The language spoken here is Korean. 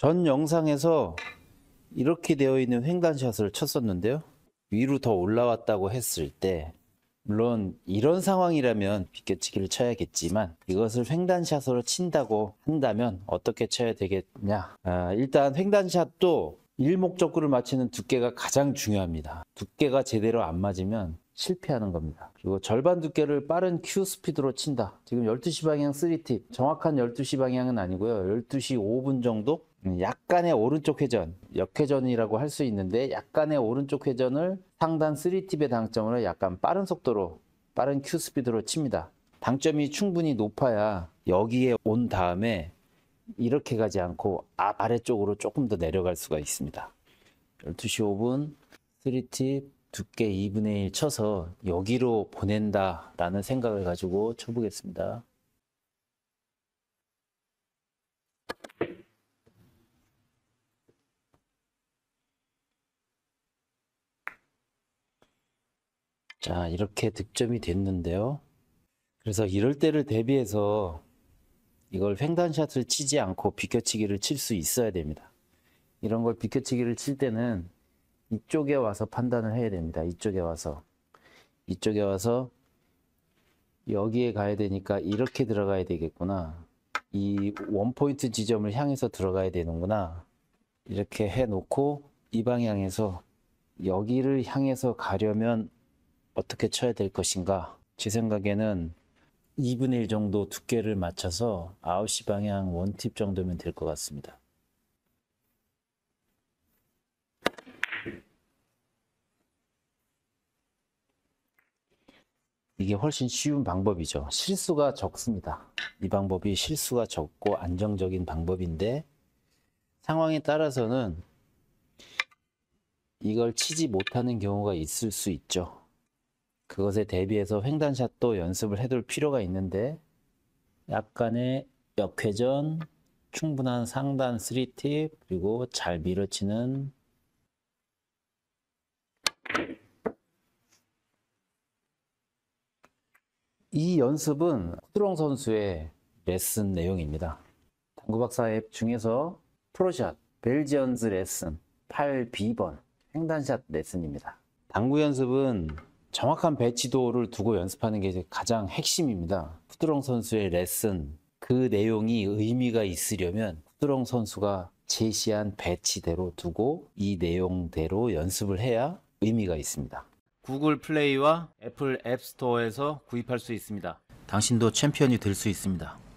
전 영상에서 이렇게 되어 있는 횡단샷을 쳤었는데요. 위로 더 올라왔다고 했을 때 물론 이런 상황이라면 비껴치기를 쳐야겠지만 이것을 횡단샷으로 친다고 한다면 어떻게 쳐야 되겠냐 아, 일단 횡단샷도 일목적구를 맞히는 두께가 가장 중요합니다 두께가 제대로 안 맞으면 실패하는 겁니다 그리고 절반 두께를 빠른 큐 스피드로 친다 지금 12시 방향 3팁 정확한 12시 방향은 아니고요 12시 5분 정도 음, 약간의 오른쪽 회전, 역회전이라고 할 수 있는데 약간의 오른쪽 회전을 상단 3팁의 당점으로 약간 빠른 속도로 빠른 큐 스피드로 칩니다. 당점이 충분히 높아야 여기에 온 다음에 이렇게 가지 않고 아래쪽으로 조금 더 내려갈 수가 있습니다. 12시 5분 3팁 두께 2분의 1 쳐서 여기로 보낸다라는 생각을 가지고 쳐보겠습니다. 자, 이렇게 득점이 됐는데요. 그래서 이럴 때를 대비해서 이걸 횡단샷을 치지 않고 비켜치기를 칠 수 있어야 됩니다. 이런 걸 비켜치기를 칠 때는 이쪽에 와서 판단을 해야 됩니다. 이쪽에 와서. 이쪽에 와서 여기에 가야 되니까 이렇게 들어가야 되겠구나. 이 원포인트 지점을 향해서 들어가야 되는구나. 이렇게 해놓고 이 방향에서 여기를 향해서 가려면 어떻게 쳐야 될 것인가? 제 생각에는 2분의 1 정도 두께를 맞춰서 9시 방향 원팁 정도면 될 것 같습니다. 이게 훨씬 쉬운 방법이죠. 실수가 적습니다. 이 방법이 실수가 적고 안정적인 방법인데 상황에 따라서는 이걸 치지 못하는 경우가 있을 수 있죠. 그것에 대비해서 횡단샷도 연습을 해둘 필요가 있는데 약간의 역회전, 충분한 상단 3팁, 그리고 잘 밀어치는 이 연습은 쿠드롱 선수의 레슨 내용입니다. 당구박사 앱 중에서 프로샷, 벨지언즈 레슨 8B번 횡단샷 레슨입니다. 당구 연습은 정확한 배치도를 두고 연습하는 게 가장 핵심입니다. 푸드롱 선수의 레슨 그 내용이 의미가 있으려면 푸드롱 선수가 제시한 배치대로 두고 이 내용대로 연습을 해야 의미가 있습니다. 구글 플레이와 애플 앱스토어에서 구입할 수 있습니다. 당신도 챔피언이 될 수 있습니다.